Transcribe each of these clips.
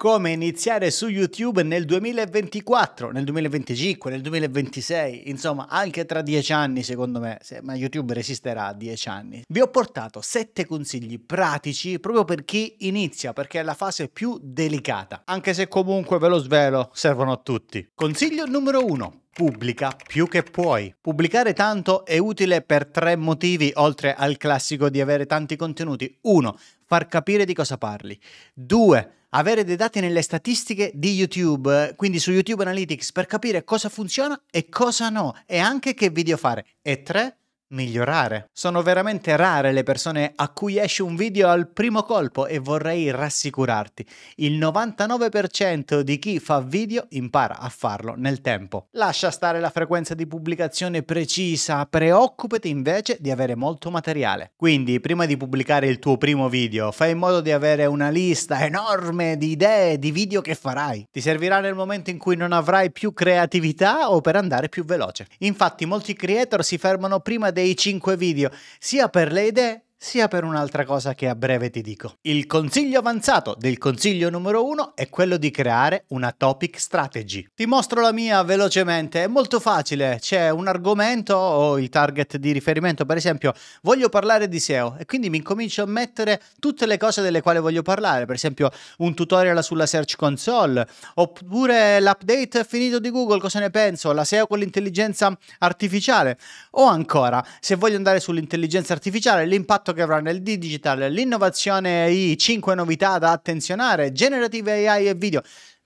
come iniziare su YouTube nel 2024, nel 2025, nel 2026, insomma anche tra dieci anni secondo me, se, ma YouTube resisterà a dieci anni. Vi ho portato sette consigli pratici proprio per chi inizia, perché è la fase più delicata, anche se comunque ve lo svelo, servono a tutti. Consiglio numero uno. Pubblica più che puoi. Pubblicare tanto è utile per tre motivi, oltre al classico di avere tanti contenuti. Uno, Far capire di cosa parli. Due, avere dei dati nelle statistiche di YouTube, quindi su YouTube Analytics, per capire cosa funziona e cosa no, e anche che video fare. E tre, migliorare. Sono veramente rare le persone a cui esce un video al primo colpo e vorrei rassicurarti, il 99% di chi fa video impara a farlo nel tempo. Lascia stare la frequenza di pubblicazione precisa, preoccupati invece di avere molto materiale. Quindi prima di pubblicare il tuo primo video fai in modo di avere una lista enorme di idee, di video che farai. Ti servirà nel momento in cui non avrai più creatività o per andare più veloce. Infatti molti creator si fermano prima di dei 5 video, sia per le idee sia per un'altra cosa che a breve ti dico. Il consiglio avanzato del consiglio numero uno è quello di creare una topic strategy. Ti mostro la mia velocemente, è molto facile, c'è un argomento o il target di riferimento, per esempio voglio parlare di SEO e quindi mi incomincio a mettere tutte le cose delle quali voglio parlare, per esempio un tutorial sulla Search Console, oppure l'update finito di Google, cosa ne penso, la SEO con l'intelligenza artificiale, o ancora se voglio andare sull'intelligenza artificiale, l'impatto fatto che avrà nel digital l'innovazione AI, 5 novità da attenzionare, generative AI e video.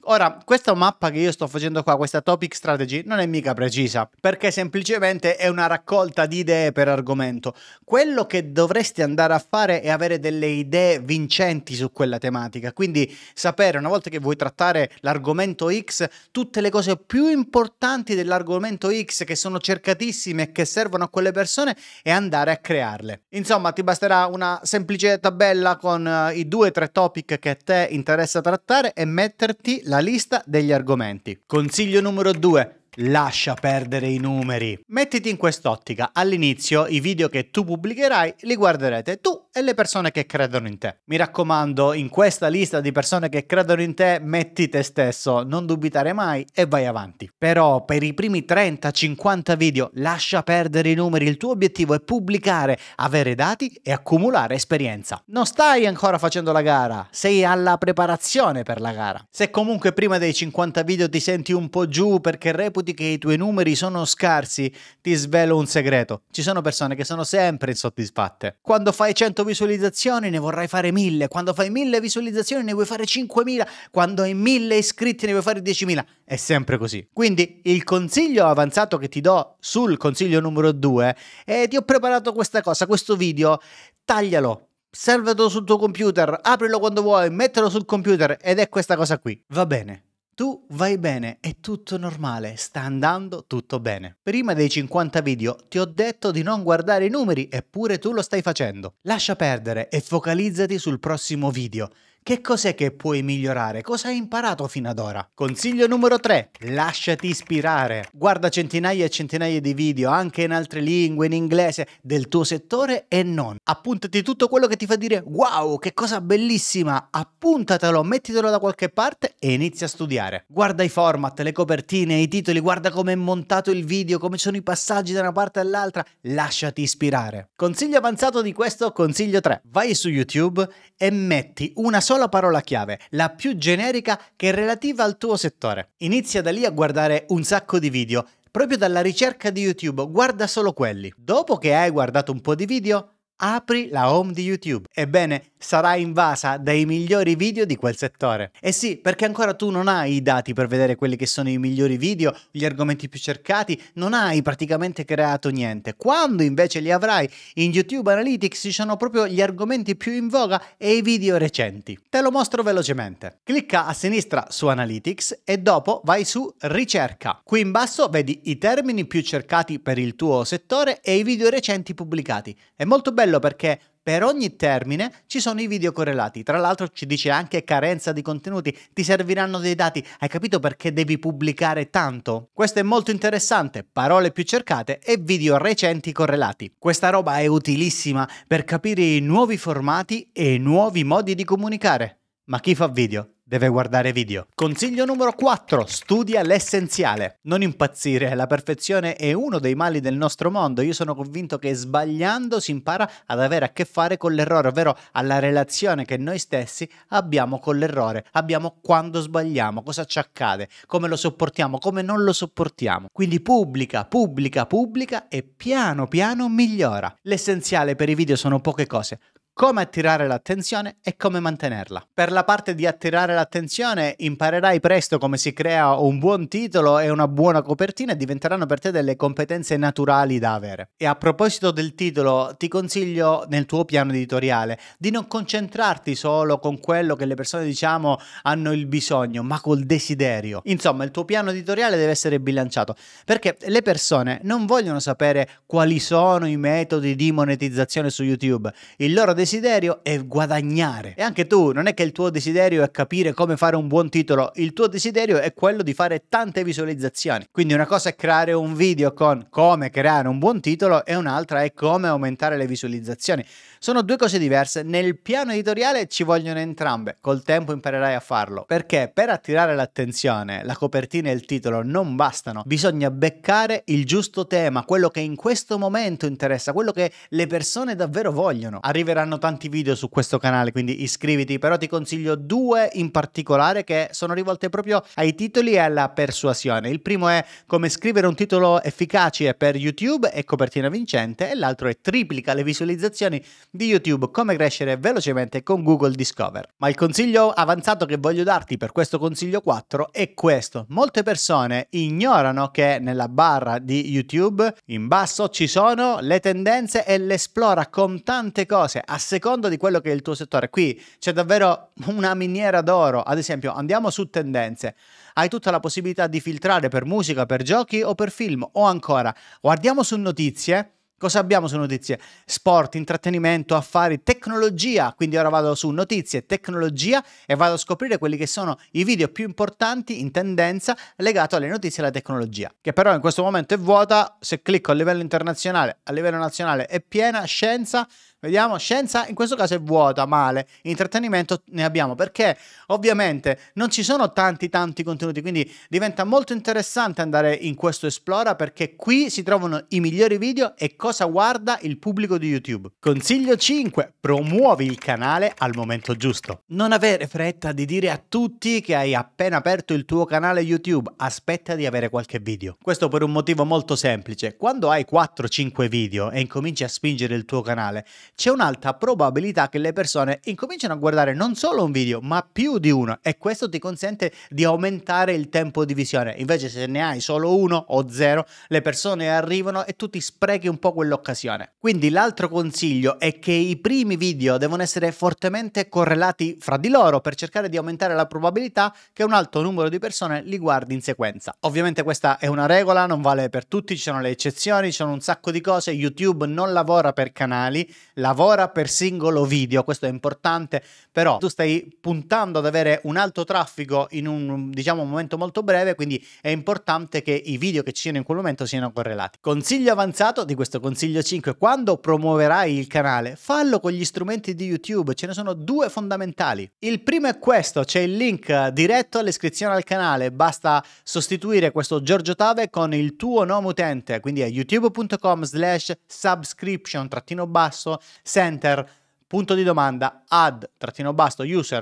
Ora, questa mappa che io sto facendo qua, questa topic strategy, non è mica precisa, perché semplicemente è una raccolta di idee per argomento. Quello che dovresti andare a fare è avere delle idee vincenti su quella tematica, quindi sapere una volta che vuoi trattare l'argomento X, tutte le cose più importanti dell'argomento X che sono cercatissime e che servono a quelle persone e andare a crearle. Insomma, ti basterà una semplice tabella con uh, i due o tre topic che a te interessa trattare e metterti la lista degli argomenti. Consiglio numero 2. Lascia perdere i numeri. Mettiti in quest'ottica. All'inizio i video che tu pubblicherai li guarderete tu e le persone che credono in te. Mi raccomando, in questa lista di persone che credono in te, metti te stesso, non dubitare mai e vai avanti. Però per i primi 30-50 video lascia perdere i numeri, il tuo obiettivo è pubblicare, avere dati e accumulare esperienza. Non stai ancora facendo la gara, sei alla preparazione per la gara. Se comunque prima dei 50 video ti senti un po' giù perché reputi saputi che i tuoi numeri sono scarsi, ti svelo un segreto. Ci sono persone che sono sempre insoddisfatte. Quando fai 100 visualizzazioni ne vorrai fare 1000, quando fai 1000 visualizzazioni ne vuoi fare 5000, quando hai 1000 iscritti ne vuoi fare 10.000. È sempre così. Quindi il consiglio avanzato che ti do sul consiglio numero 2 è ti ho preparato questa cosa, questo video, taglialo, salvatelo sul tuo computer, aprilo quando vuoi, mettilo sul computer ed è questa cosa qui. Va bene tu vai bene, è tutto normale, sta andando tutto bene. Prima dei 50 video ti ho detto di non guardare i numeri, eppure tu lo stai facendo. Lascia perdere e focalizzati sul prossimo video. Che cos'è che puoi migliorare? Cosa hai imparato fino ad ora? Consiglio numero 3. Lasciati ispirare. Guarda centinaia e centinaia di video, anche in altre lingue, in inglese, del tuo settore e non. Appuntati tutto quello che ti fa dire wow, che cosa bellissima. Appuntatelo, mettitelo da qualche parte e inizia a studiare. Guarda i format, le copertine, i titoli, guarda come è montato il video, come sono i passaggi da una parte all'altra. Lasciati ispirare. Consiglio avanzato di questo, consiglio 3. Vai su YouTube e metti una sola sola parola chiave, la più generica che è relativa al tuo settore. Inizia da lì a guardare un sacco di video, proprio dalla ricerca di YouTube, guarda solo quelli. Dopo che hai guardato un po' di video, apri la home di YouTube. Ebbene, sarà invasa dai migliori video di quel settore. E eh sì, perché ancora tu non hai i dati per vedere quelli che sono i migliori video, gli argomenti più cercati, non hai praticamente creato niente. Quando invece li avrai in YouTube Analytics ci sono proprio gli argomenti più in voga e i video recenti. Te lo mostro velocemente. Clicca a sinistra su Analytics e dopo vai su Ricerca. Qui in basso vedi i termini più cercati per il tuo settore e i video recenti pubblicati. È molto bello perché per ogni termine ci sono i video correlati. Tra l'altro ci dice anche carenza di contenuti, ti serviranno dei dati, hai capito perché devi pubblicare tanto? Questo è molto interessante, parole più cercate e video recenti correlati. Questa roba è utilissima per capire i nuovi formati e i nuovi modi di comunicare. Ma chi fa video deve guardare video. Consiglio numero 4. Studia l'essenziale. Non impazzire, la perfezione è uno dei mali del nostro mondo. Io sono convinto che sbagliando si impara ad avere a che fare con l'errore, ovvero alla relazione che noi stessi abbiamo con l'errore. Abbiamo quando sbagliamo, cosa ci accade, come lo sopportiamo, come non lo sopportiamo. Quindi pubblica, pubblica, pubblica e piano piano migliora. L'essenziale per i video sono poche cose come attirare l'attenzione e come mantenerla. Per la parte di attirare l'attenzione imparerai presto come si crea un buon titolo e una buona copertina e diventeranno per te delle competenze naturali da avere. E a proposito del titolo, ti consiglio nel tuo piano editoriale di non concentrarti solo con quello che le persone diciamo hanno il bisogno, ma col desiderio. Insomma, il tuo piano editoriale deve essere bilanciato, perché le persone non vogliono sapere quali sono i metodi di monetizzazione su YouTube. Il loro desiderio desiderio è guadagnare. E anche tu, non è che il tuo desiderio è capire come fare un buon titolo, il tuo desiderio è quello di fare tante visualizzazioni. Quindi una cosa è creare un video con come creare un buon titolo e un'altra è come aumentare le visualizzazioni. Sono due cose diverse, nel piano editoriale ci vogliono entrambe, col tempo imparerai a farlo, perché per attirare l'attenzione la copertina e il titolo non bastano, bisogna beccare il giusto tema, quello che in questo momento interessa, quello che le persone davvero vogliono. Arriveranno tanti video su questo canale, quindi iscriviti, però ti consiglio due in particolare che sono rivolte proprio ai titoli e alla persuasione. Il primo è come scrivere un titolo efficace per YouTube e copertina vincente e l'altro è triplica le visualizzazioni di YouTube come crescere velocemente con Google Discover. Ma il consiglio avanzato che voglio darti per questo consiglio 4 è questo. Molte persone ignorano che nella barra di YouTube in basso ci sono le tendenze e le esplora con tante cose a seconda di quello che è il tuo settore. Qui c'è davvero una miniera d'oro. Ad esempio, andiamo su tendenze. Hai tutta la possibilità di filtrare per musica, per giochi o per film o ancora guardiamo su notizie Cosa abbiamo su notizie? Sport, intrattenimento, affari, tecnologia. Quindi ora vado su notizie, tecnologia e vado a scoprire quelli che sono i video più importanti in tendenza legato alle notizie e alla tecnologia. Che però in questo momento è vuota, se clicco a livello internazionale, a livello nazionale è piena, scienza, Vediamo, scienza in questo caso è vuota, male, intrattenimento ne abbiamo, perché ovviamente non ci sono tanti tanti contenuti, quindi diventa molto interessante andare in questo Esplora perché qui si trovano i migliori video e cosa guarda il pubblico di YouTube. Consiglio 5, promuovi il canale al momento giusto. Non avere fretta di dire a tutti che hai appena aperto il tuo canale YouTube, aspetta di avere qualche video. Questo per un motivo molto semplice, quando hai 4-5 video e incominci a spingere il tuo canale, c'è un'alta probabilità che le persone incominciano a guardare non solo un video, ma più di uno e questo ti consente di aumentare il tempo di visione. Invece se ne hai solo uno o zero, le persone arrivano e tu ti sprechi un po' quell'occasione. Quindi l'altro consiglio è che i primi video devono essere fortemente correlati fra di loro per cercare di aumentare la probabilità che un alto numero di persone li guardi in sequenza. Ovviamente questa è una regola, non vale per tutti, ci sono le eccezioni, ci sono un sacco di cose, YouTube non lavora per canali, lavora per singolo video, questo è importante, però tu stai puntando ad avere un alto traffico in un diciamo momento molto breve, quindi è importante che i video che ci siano in quel momento siano correlati. Consiglio avanzato di questo consiglio 5, quando promuoverai il canale, fallo con gli strumenti di YouTube, ce ne sono due fondamentali. Il primo è questo, c'è il link diretto all'iscrizione al canale, basta sostituire questo Giorgio Tave con il tuo nome utente, quindi è youtube.com slash subscription trattino basso center punto di domanda add-user trattino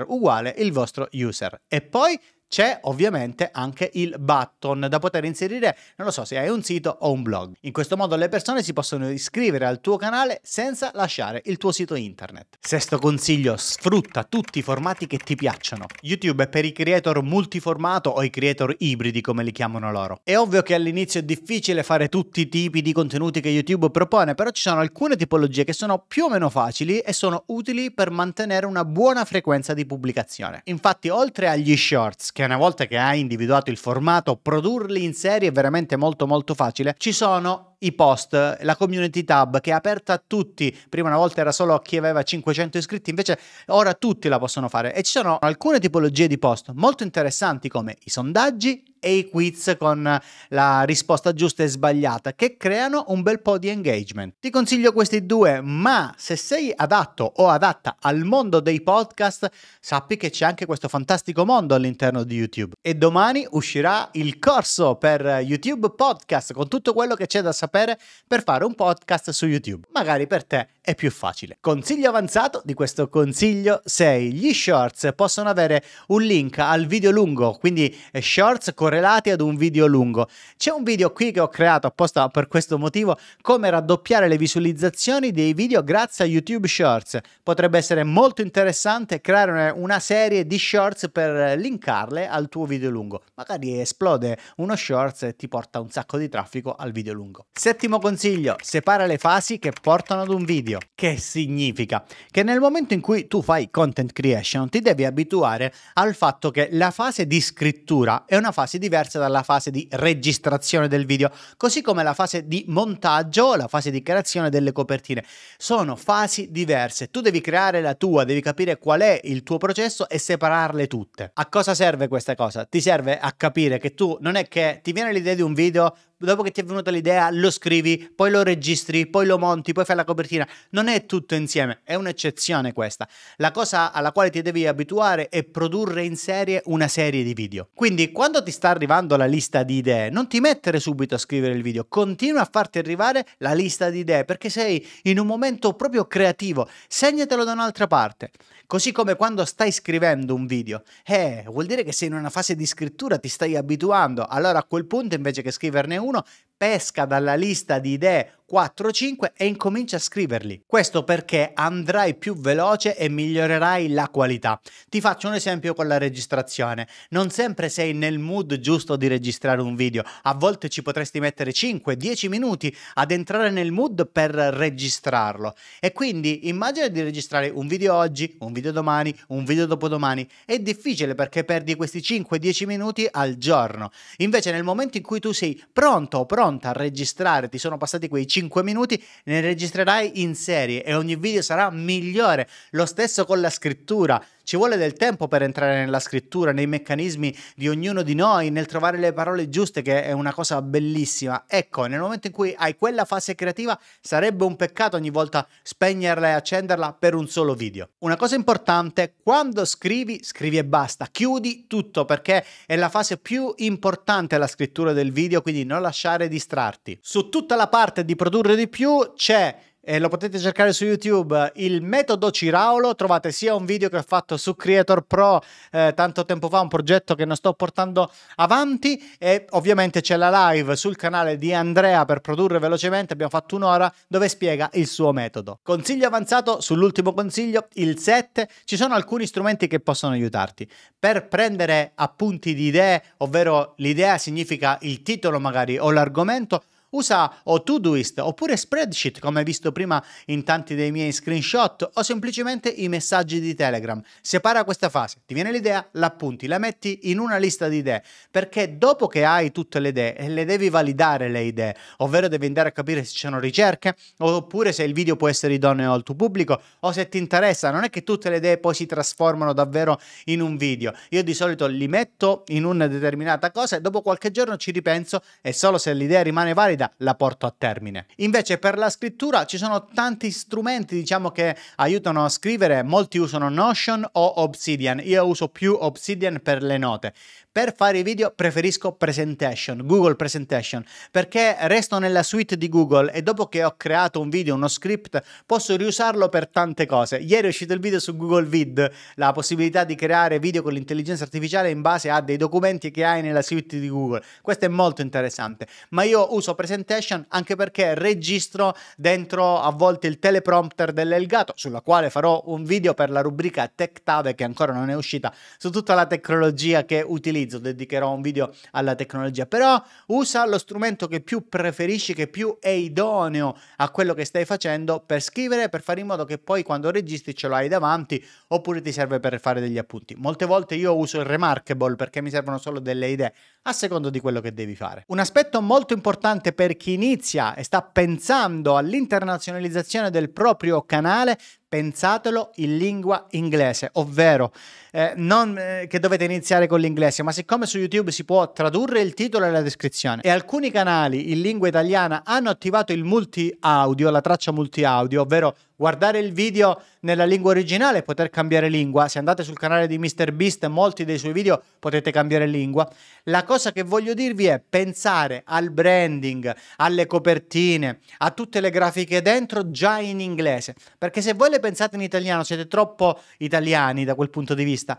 uguale il vostro user e poi c'è ovviamente anche il button da poter inserire, non lo so, se hai un sito o un blog. In questo modo le persone si possono iscrivere al tuo canale senza lasciare il tuo sito internet. Sesto consiglio, sfrutta tutti i formati che ti piacciono. YouTube è per i creator multiformato o i creator ibridi come li chiamano loro. È ovvio che all'inizio è difficile fare tutti i tipi di contenuti che YouTube propone, però ci sono alcune tipologie che sono più o meno facili e sono utili per mantenere una buona frequenza di pubblicazione. Infatti oltre agli shorts, che perché una volta che hai individuato il formato, produrli in serie è veramente molto molto facile. Ci sono i post, la community tab che è aperta a tutti, prima una volta era solo a chi aveva 500 iscritti, invece ora tutti la possono fare e ci sono alcune tipologie di post molto interessanti come i sondaggi e i quiz con la risposta giusta e sbagliata che creano un bel po' di engagement. Ti consiglio questi due, ma se sei adatto o adatta al mondo dei podcast, sappi che c'è anche questo fantastico mondo all'interno di YouTube e domani uscirà il corso per YouTube Podcast con tutto quello che c'è da sapere sapere per fare un podcast su YouTube. Magari per te è più facile. Consiglio avanzato di questo consiglio 6. Gli shorts possono avere un link al video lungo, quindi eh, shorts correlati ad un video lungo. C'è un video qui che ho creato apposta per questo motivo, come raddoppiare le visualizzazioni dei video grazie a YouTube Shorts. Potrebbe essere molto interessante creare una serie di shorts per linkarle al tuo video lungo. Magari esplode uno shorts e ti porta un sacco di traffico al video lungo. Settimo consiglio, separa le fasi che portano ad un video. Che significa? Che nel momento in cui tu fai content creation ti devi abituare al fatto che la fase di scrittura è una fase diversa dalla fase di registrazione del video, così come la fase di montaggio, la fase di creazione delle copertine. Sono fasi diverse, tu devi creare la tua, devi capire qual è il tuo processo e separarle tutte. A cosa serve questa cosa? Ti serve a capire che tu non è che ti viene l'idea di un video, dopo che ti è venuta l'idea lo scrivi, poi lo registri, poi lo monti, poi fai la copertina. Non è tutto insieme, è un'eccezione questa. La cosa alla quale ti devi abituare è produrre in serie una serie di video. Quindi quando ti sta arrivando la lista di idee, non ti mettere subito a scrivere il video, continua a farti arrivare la lista di idee perché sei in un momento proprio creativo, segnatelo da un'altra parte. Così come quando stai scrivendo un video, eh, vuol dire che sei in una fase di scrittura, ti stai abituando. Allora a quel punto invece che scriverne uno, 1 pesca dalla lista di idee 4-5 e incomincia a scriverli. Questo perché andrai più veloce e migliorerai la qualità. Ti faccio un esempio con la registrazione. Non sempre sei nel mood giusto di registrare un video. A volte ci potresti mettere 5-10 minuti ad entrare nel mood per registrarlo. E quindi immagina di registrare un video oggi, un video domani, un video dopodomani. È difficile perché perdi questi 5-10 minuti al giorno. Invece nel momento in cui tu sei pronto o pronto pronta a registrare, ti sono passati quei 5 minuti, ne registrerai in serie e ogni video sarà migliore. Lo stesso con la scrittura. Ci vuole del tempo per entrare nella scrittura, nei meccanismi di ognuno di noi, nel trovare le parole giuste, che è una cosa bellissima. Ecco, nel momento in cui hai quella fase creativa, sarebbe un peccato ogni volta spegnerla e accenderla per un solo video. Una cosa importante, quando scrivi, scrivi e basta, chiudi tutto perché è la fase più importante la scrittura del video, quindi non lasciare distrarti. Su tutta la parte di produrre di più c'è eh, lo potete cercare su YouTube, il metodo Ciraulo, trovate sia un video che ho fatto su Creator Pro eh, tanto tempo fa, un progetto che non sto portando avanti e ovviamente c'è la live sul canale di Andrea per produrre velocemente, abbiamo fatto un'ora dove spiega il suo metodo. Consiglio avanzato sull'ultimo consiglio, il 7, ci sono alcuni strumenti che possono aiutarti per prendere appunti di idee, ovvero l'idea significa il titolo magari o l'argomento Usa o Todoist oppure Spreadsheet come visto prima in tanti dei miei screenshot o semplicemente i messaggi di Telegram. Separa questa fase, ti viene l'idea, l'appunti, la metti in una lista di idee perché dopo che hai tutte le idee eh, le devi validare le idee, ovvero devi andare a capire se ci sono ricerche oppure se il video può essere idoneo al tuo pubblico o se ti interessa, non è che tutte le idee poi si trasformano davvero in un video. Io di solito li metto in una determinata cosa e dopo qualche giorno ci ripenso e solo se l'idea rimane valida scheda la porto a termine. Invece per la scrittura ci sono tanti strumenti diciamo che aiutano a scrivere, molti usano Notion o Obsidian, io uso più Obsidian per le note, per fare i video preferisco Presentation, Google Presentation, perché resto nella suite di Google e dopo che ho creato un video, uno script, posso riusarlo per tante cose. Ieri è uscito il video su Google Vid, la possibilità di creare video con l'intelligenza artificiale in base a dei documenti che hai nella suite di Google. Questo è molto interessante, ma io uso Presentation anche perché registro dentro a volte il teleprompter dell'Elgato, sulla quale farò un video per la rubrica Tech Tab che ancora non è uscita, su tutta la tecnologia che utilizzo utilizzo, dedicherò un video alla tecnologia, però usa lo strumento che più preferisci, che più è idoneo a quello che stai facendo per scrivere, per fare in modo che poi quando registri ce l'hai davanti oppure ti serve per fare degli appunti. Molte volte io uso il Remarkable perché mi servono solo delle idee a secondo di quello che devi fare. Un aspetto molto importante per chi inizia e sta pensando all'internazionalizzazione del proprio canale pensatelo in lingua inglese, ovvero eh, non eh, che dovete iniziare con l'inglese, ma siccome su YouTube si può tradurre il titolo e la descrizione e alcuni canali in lingua italiana hanno attivato il multi audio, la traccia multi audio, ovvero guardare il video nella lingua originale e poter cambiare lingua. Se andate sul canale di MrBeast, molti dei suoi video potete cambiare lingua. La cosa che voglio dirvi è pensare al branding, alle copertine, a tutte le grafiche dentro già in inglese, perché se voi le pensate in italiano siete troppo italiani da quel punto di vista.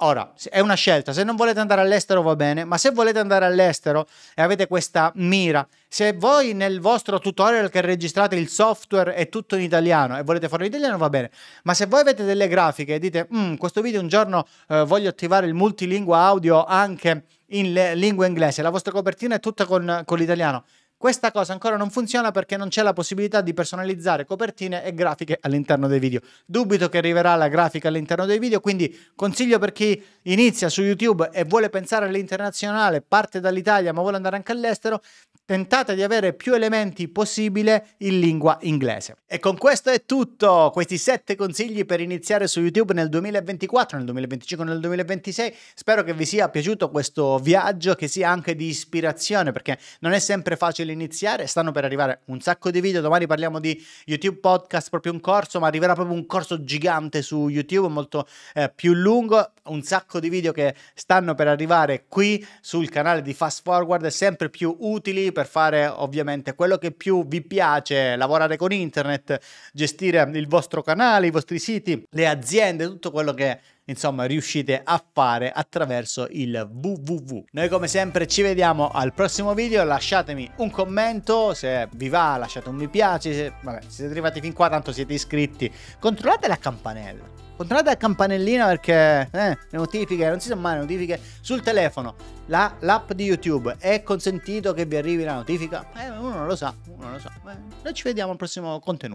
Ora, è una scelta, se non volete andare all'estero va bene, ma se volete andare all'estero e avete questa mira, se voi nel vostro tutorial che registrate il software è tutto in italiano e volete farlo in italiano va bene, ma se voi avete delle grafiche e dite mm, questo video un giorno eh, voglio attivare il multilingua audio anche in lingua inglese, la vostra copertina è tutta con, con l'italiano, questa cosa ancora non funziona perché non c'è la possibilità di personalizzare copertine e grafiche all'interno dei video. Dubito che arriverà la grafica all'interno dei video, quindi consiglio per chi inizia su YouTube e vuole pensare all'internazionale, parte dall'Italia ma vuole andare anche all'estero, tentate di avere più elementi possibile in lingua inglese. E con questo è tutto, questi sette consigli per iniziare su YouTube nel 2024, nel 2025, nel 2026. Spero che vi sia piaciuto questo viaggio, che sia anche di ispirazione perché non è sempre facile dell'iniziare, stanno per arrivare un sacco di video, domani parliamo di YouTube Podcast, proprio un corso, ma arriverà proprio un corso gigante su YouTube, molto eh, più lungo, un sacco di video che stanno per arrivare qui sul canale di Fast Forward, sempre più utili per fare ovviamente quello che più vi piace, lavorare con internet, gestire il vostro canale, i vostri siti, le aziende, tutto quello che insomma riuscite a fare attraverso il www. Noi come sempre ci vediamo al prossimo video, lasciatemi un commento, se vi va lasciate un mi piace, se, vabbè, se siete arrivati fin qua tanto siete iscritti, controllate la campanella. Controllate la campanellina perché eh, le notifiche, non si sa mai le notifiche sul telefono. La, l'app di YouTube è consentito che vi arrivi la notifica? Eh, uno non lo sa, uno non lo sa. Eh, noi ci vediamo al prossimo contenuto.